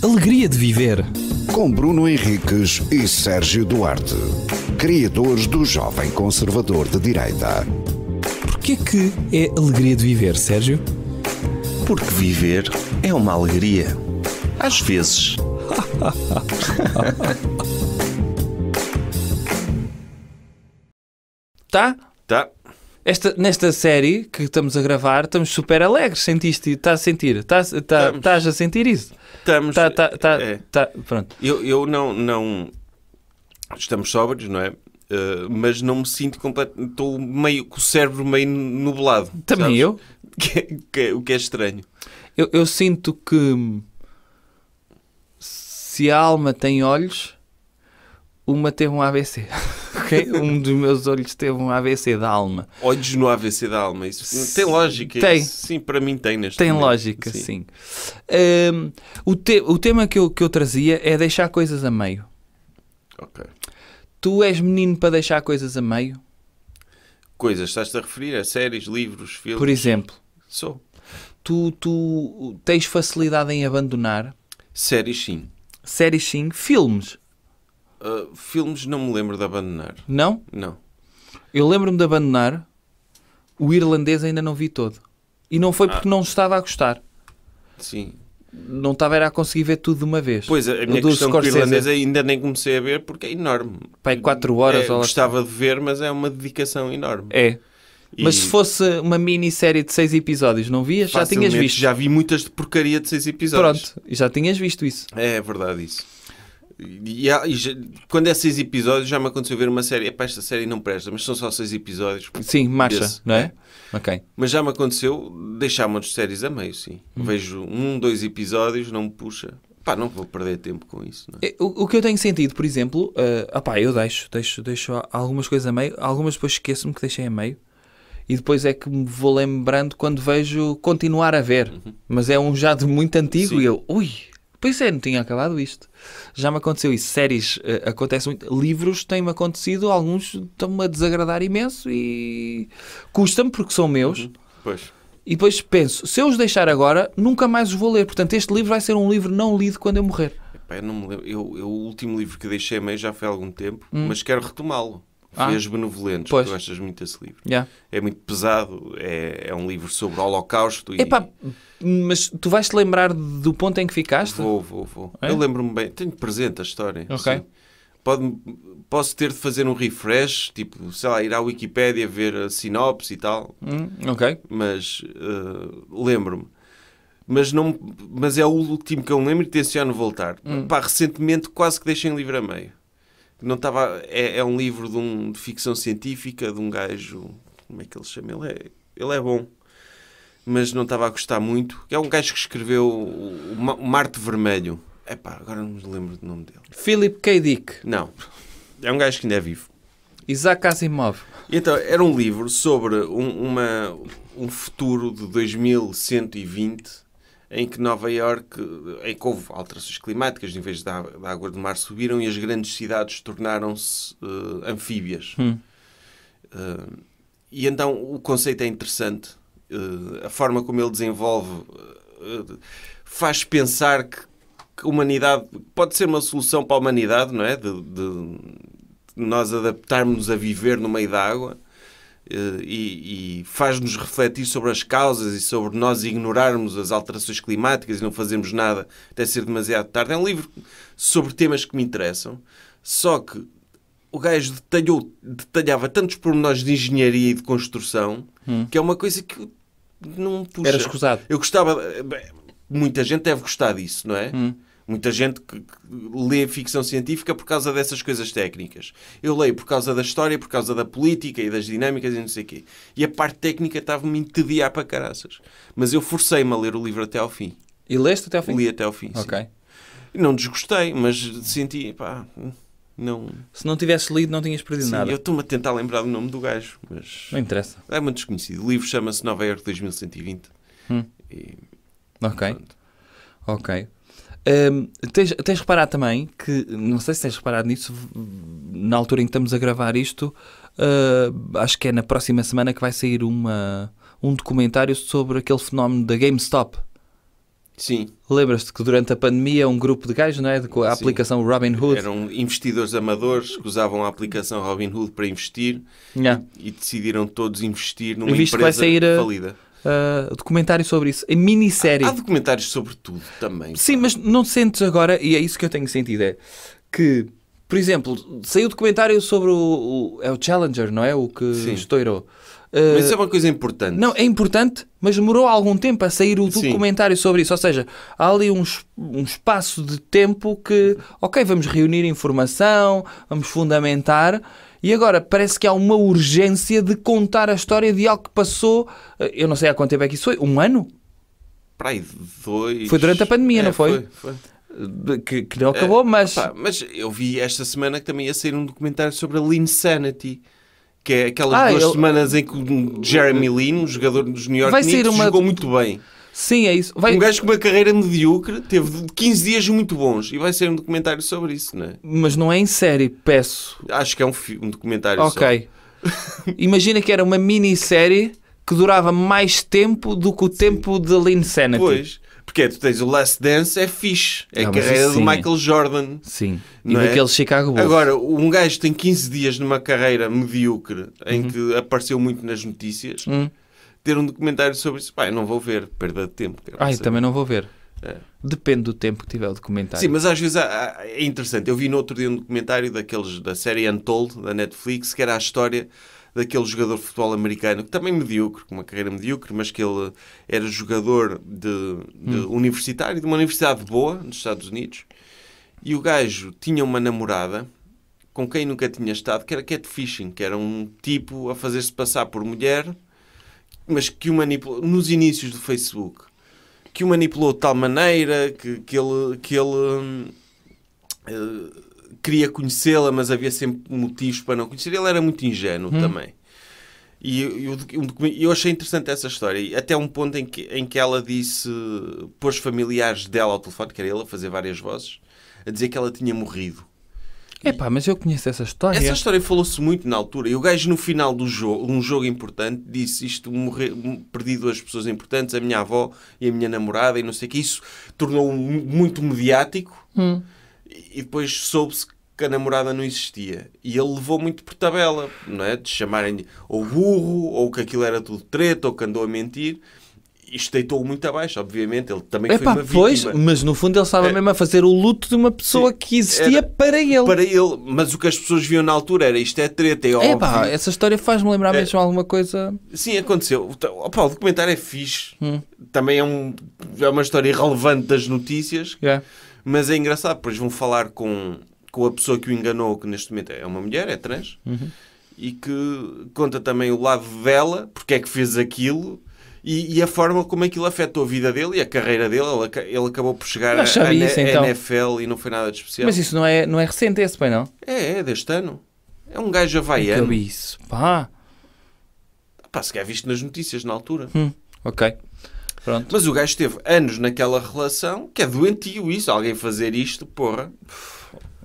Alegria de viver. Com Bruno Henriques e Sérgio Duarte, criadores do Jovem Conservador de Direita. Porquê é que é alegria de viver, Sérgio? Porque viver é uma alegria. Às vezes. tá? Tá. Esta, nesta série que estamos a gravar, estamos super alegres. Sentiste? Estás a sentir? Estás, tá, tá estás a sentir isso? Estamos. Tá, tá, tá, é. tá, pronto. Eu, eu não, não. Estamos sóbrios, não é? Uh, mas não me sinto completamente. Estou meio com o cérebro meio nublado. Também sabes? eu. Que, que, o que é estranho. Eu, eu sinto que se a alma tem olhos, uma tem um ABC. Um dos meus olhos teve um AVC da alma. Olhos no AVC da alma, isso tem lógica? Tem. Isso, sim, para mim tem neste Tem momento. lógica, sim. sim. Um, o, te o tema que eu, que eu trazia é deixar coisas a meio. Ok. Tu és menino para deixar coisas a meio? Coisas, estás-te a referir a séries, livros, filmes? Por exemplo. Sou. Tu, tu tens facilidade em abandonar? Séries, sim. Séries, sim. Filmes? Uh, filmes não me lembro de abandonar. Não? Não. Eu lembro-me de abandonar. O irlandês ainda não vi todo. E não foi porque ah. não estava a gostar. Sim. Não estava era a conseguir ver tudo de uma vez. Pois, a minha do questão com o irlandês ainda nem comecei a ver porque é enorme. Pai, é 4 horas. É, gostava de ver, mas é uma dedicação enorme. É. E... Mas se fosse uma minissérie de 6 episódios, não vias? Já tinhas visto. Já vi muitas de porcaria de 6 episódios. Pronto, já tinhas visto isso. É, é verdade isso. E, e já, quando é seis episódios, já me aconteceu ver uma série. Epá, esta série não presta, mas são só seis episódios. Sim, marcha, desse, não é? é? Ok. Mas já me aconteceu deixar montes de séries a meio, sim. Hum. Vejo um, dois episódios, não me puxa. Pá, não vou perder tempo com isso. É? é? O, o, que eu tenho sentido, por exemplo, uh, opá, eu deixo, deixo, deixo algumas coisas a meio, algumas depois esqueço-me que deixei a meio e depois é que me vou lembrando quando vejo continuar a ver. Uhum. Mas é um já de muito antigo Sim. e eu, ui, Pois é, não tinha acabado isto. Já me aconteceu isso. Séries uh, muito. Livros têm-me acontecido, alguns estão-me a desagradar imenso e custa-me porque são meus. Uhum. Pois. E depois penso, se eu os deixar agora, nunca mais os vou ler. Portanto, este livro vai ser um livro não lido quando eu morrer. Epá, eu não me lembro. Eu, eu, o último livro que deixei meio já foi há algum tempo, hum. mas quero retomá-lo. Foi ah. As Benevolentes, pois. tu gostas muito desse livro. Yeah. É muito pesado, é, é um livro sobre o Holocausto. E... Epá, mas tu vais-te lembrar do ponto em que ficaste? Vou, vou, vou. É? Eu lembro-me bem, tenho presente a história. Ok. Pode, posso ter de fazer um refresh, tipo, sei lá, ir à Wikipédia ver a sinopse e tal. Hum, ok. Mas uh, lembro-me. Mas, não, mas é o último que eu lembro e tenciono voltar. Hum. Pá, recentemente quase que deixei um livro a meio. Não estava, é, é um livro de, um, de ficção científica, de um gajo. Como é que ele chama? Ele é, ele é bom mas não estava a gostar muito. É um gajo que escreveu o, Marte Vermelho. Epá, agora não me lembro do nome dele. Philip K. Dick. Não. É um gajo que ainda é vivo. Isaac Asimov. Então, era um livro sobre um, uma, um futuro de 2120 em que Nova Iorque, em que houve alterações climáticas, em níveis da, da água do mar subiram e as grandes cidades tornaram-se uh, anfíbias. Hum. Uh, e então o conceito é interessante, uh, a forma como ele desenvolve faz pensar que, que, a humanidade pode ser uma solução para a humanidade, não é? De, de nós adaptarmos a viver no meio da água eh, e, e faz-nos refletir sobre as causas e sobre nós ignorarmos as alterações climáticas e não fazermos nada até ser demasiado tarde. É um livro sobre temas que me interessam, só que o gajo detalhou, detalhava tantos pormenores de engenharia e de construção hum. que é uma coisa que não puxa. Era escusado. Eu gostava. Bem, muita gente deve gostar disso, não é? Hum. Muita gente que lê ficção científica por causa dessas coisas técnicas. Eu leio por causa da história, por causa da política e das dinâmicas e não sei o quê. E a parte técnica estava-me entediar para caraças. Mas eu forcei-me a ler o livro até ao fim. E leste até ao fim? Li até ao fim, Ok. Sim. Não desgostei, mas senti, pá, não... Se não tivesse lido, não tinhas perdido Sim, nada. eu estou-me a tentar lembrar o nome do gajo, mas... Não interessa. É muito desconhecido. O livro chama-se Nova Iorque 2120. Hum. E... Ok. Pronto. Ok. Um, tens, tens reparado também que, não sei se tens reparado nisso, na altura em que estamos a gravar isto, uh, acho que é na próxima semana que vai sair uma, um documentário sobre aquele fenómeno da GameStop. Sim. Lembras-te que durante a pandemia um grupo de gajos, não é? com a Sim. aplicação Robinhood. Eram investidores amadores que usavam a aplicação Robinhood para investir yeah. e, e, decidiram todos investir numa empresa que vai sair, eh, falida. Ah, documentário sobre isso, em minissérie. Há, há documentários sobre tudo também. Sim, mas não sentes agora, e é isso que eu tenho sentido, é que, por exemplo, saiu o documentário sobre o, o, É o Challenger, não é? O que Sim. estourou. Uh, mas ah, isso é uma coisa importante. Não, é importante, mas demorou algum tempo a sair o documentário Sim. sobre isso. Ou seja, há ali um, um espaço de tempo que, ok, vamos reunir informação, vamos fundamentar e agora parece que há uma urgência de contar a história de algo que passou, eh, eu não sei há quanto tempo é que isso foi, um ano? Para aí, dois. Foi durante a pandemia, é, não foi? Foi, foi. Que, que, não é, acabou, é, mas. Opa, mas eu vi esta semana que também ia sair um documentário sobre a Lean Sanity. Que é aquelas ah, duas semanas em que o Jeremy Lin, um jogador dos New York Knicks, jogou muito bem. Sim, é isso. Vai... Um gajo com uma carreira medíocre teve 15 dias muito bons e vai ser um documentário sobre isso, não é? Mas não é em série, peço. Acho que é um, um documentário Ok. Imagina que era uma minissérie que durava mais tempo do que o tempo de Lynn Sanity. Pois. Porque é, tu tens o Last Dance, é fixe. É não, a carreira do Michael Jordan. Sim. E é? daquele Chicago Bulls. Agora, um gajo tem 15 dias numa carreira mediocre em uhum. que apareceu muito nas notícias. Uhum ter um documentário sobre isso. Pai, não vou ver, perda de tempo. Ai, saber. também não vou ver. É. Depende do tempo que tiver o documentário. Sim, mas às vezes há, há, é interessante. Eu vi no outro dia um documentário daqueles da série Untold, da Netflix, que era a história daquele jogador de futebol americano, que também medíocre, com uma carreira medíocre, mas que ele era jogador de, de hum. universitário, de uma universidade boa nos Estados Unidos. E o gajo tinha uma namorada com quem nunca tinha estado, que era catfishing, que era um tipo a fazer-se passar por mulher mas que o manipulou nos inícios do Facebook, que o manipulou de tal maneira que, que ele, que ele hum, eh, queria conhecê-la, mas havia sempre motivos para não conhecer. Ele era muito ingênuo hum. também. E eu, eu, eu, achei interessante essa história, até um ponto em que, em que ela disse, pôs familiares dela ao telefone, que era ele a fazer várias vozes, a dizer que ela tinha morrido é pá, mas eu conheço essa história. Essa história falou-se muito na altura. E o gajo, no final do jogo, um jogo importante, disse isto: morrer, perdi duas pessoas importantes, a minha avó e a minha namorada, e não sei o que. Isso tornou muito mediático. Hum. E depois soube-se que a namorada não existia. E ele levou muito por tabela, não é? De chamarem ou burro, ou que aquilo era tudo treta, ou que andou a mentir isto deitou muito abaixo, obviamente. Ele também Epá, foi uma pois, vítima. mas no fundo ele estava é, mesmo a fazer o luto de uma pessoa que existia para ele. Para ele, mas o que as pessoas viam na altura era isto é treta, é óbvio. Epá, essa história faz-me lembrar é, mesmo alguma coisa. Sim, aconteceu. Opa, então, o documentário é fixe. Hum. Também é, um, é uma história relevante das notícias. É. Mas é engraçado, pois vão falar com, com a pessoa que o enganou, que neste momento é uma mulher, é trans. Uhum. E que conta também o lado dela, porque é que fez aquilo, e, e, a forma como aquilo afetou a vida dele e a carreira dele. Ele, ele acabou por chegar à então. NFL e não foi nada de especial. Mas isso não é, não é recente, esse, pai, não? É, é deste ano. É um gajo havaiano. Que isso, pá. Pá, se calhar visto nas notícias na altura. Hum, ok. Pronto. Mas o gajo teve anos naquela relação, que é doentio isso, alguém fazer isto, porra.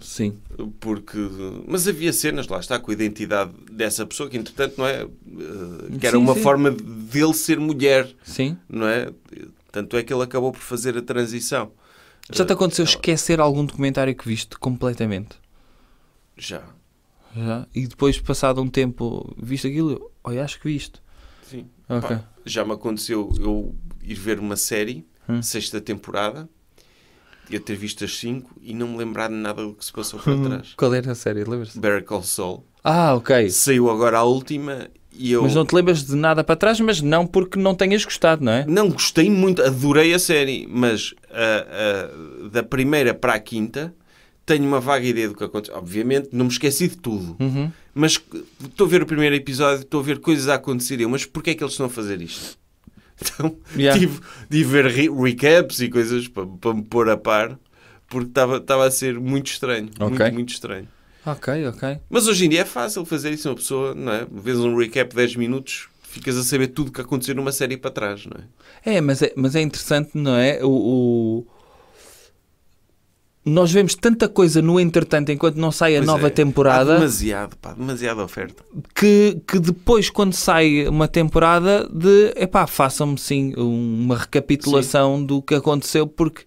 Sim. Porque. Mas havia cenas, lá está, com a identidade dessa pessoa, que entretanto, não é? Eh, que era sim, uma sim. forma de dele ser mulher. Sim. Não é? Tanto é que ele acabou por fazer a transição. Já te aconteceu esquecer algum documentário que viste completamente? Já. Já? E depois, passado um tempo, viste aquilo? Olha, acho que viste. Sim. Ok. Pá, já me aconteceu eu ir ver uma série, hum. sexta temporada, eu ter visto as cinco e não me lembrar de nada do que se passou para trás. Qual era a série? Lembras-te? Call Saul. Ah, ok. Saiu agora a última eu... Mas não te lembras de nada para trás, mas não porque não tenhas gostado, não é? Não, gostei muito, adorei a série, mas uh, uh, da primeira para a quinta tenho uma vaga ideia do que aconteceu. Obviamente, não me esqueci de tudo, uhum. mas estou a ver o primeiro episódio, estou a ver coisas a acontecer. Eu, mas porquê é que eles estão a fazer isto? Então, yeah. tive, de ver re recaps e coisas para, para me pôr a par, porque estava a ser muito estranho. Okay. Muito, muito estranho. Ok, ok. Mas hoje em dia é fácil fazer isso. Uma pessoa, não é? Vês um recap de 10 minutos, ficas a saber tudo o que aconteceu numa série para trás, não é? É, mas é, mas é interessante, não é? O, o... Nós vemos tanta coisa no entretanto, enquanto não sai a pois nova é. temporada. Há demasiado, pá, demasiada oferta. Que, que depois, quando sai uma temporada, de epá, façam-me sim uma recapitulação sim. do que aconteceu, porque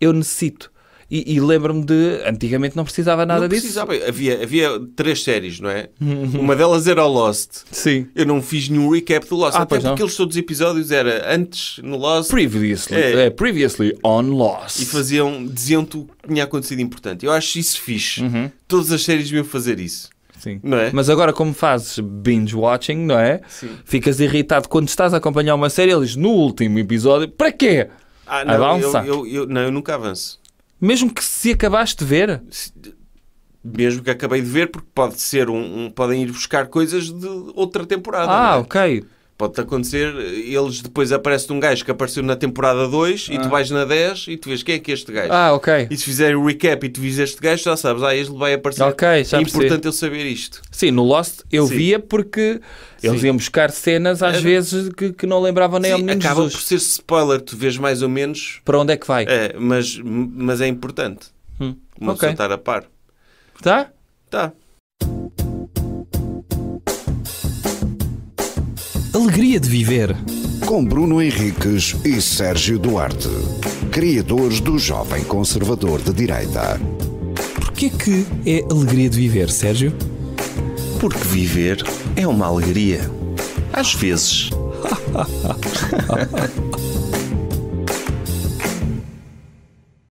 eu necessito. E, e lembro-me de. Antigamente não precisava nada não precisava. disso. Havia, havia três séries, não é? Uhum. Uma delas era o Lost. Sim. Eu não fiz nenhum recap do Lost. Ah, até porque não. aqueles todos os episódios era antes no Lost. Previously. É. É, previously on Lost. E faziam, diziam-te o que tinha acontecido importante. Eu acho isso fixe. Uhum. Todas as séries deviam fazer isso. Sim. É? Mas agora, como fazes binge watching, não é? Sim. Ficas irritado quando estás a acompanhar uma série. Eles no último episódio, para quê? Ah, não, Avança. Eu, eu, eu, não, eu nunca avanço. Mesmo que se acabaste de ver? Mesmo que acabei de ver, porque pode ser um, um podem ir buscar coisas de outra temporada. Ah, é? ok. Pode-te acontecer, eles depois aparece um gajo que apareceu na temporada 2 ah. e tu ah. vais na 10 e tu vês quem é que é este gajo. Ah, ok. E se fizerem o recap e tu vis este gajo, já sabes, ah, ele vai aparecer. Ok, já É importante eu saber isto. Sim, no Lost eu Sim. via porque Sim. eles iam buscar cenas às é. vezes que, que, não lembravam nem Sim, ao menos acaba Jesus. por ser spoiler, tu vês mais ou menos... Para onde é que vai. É, mas, mas é importante. Hum. Uma okay. estar a par. Tá? Tá. alegria de viver. Com Bruno Henriques e Sérgio Duarte, criadores do Jovem Conservador de Direita. Porquê que é alegria de viver, Sérgio? Porque viver é uma alegria. Às vezes.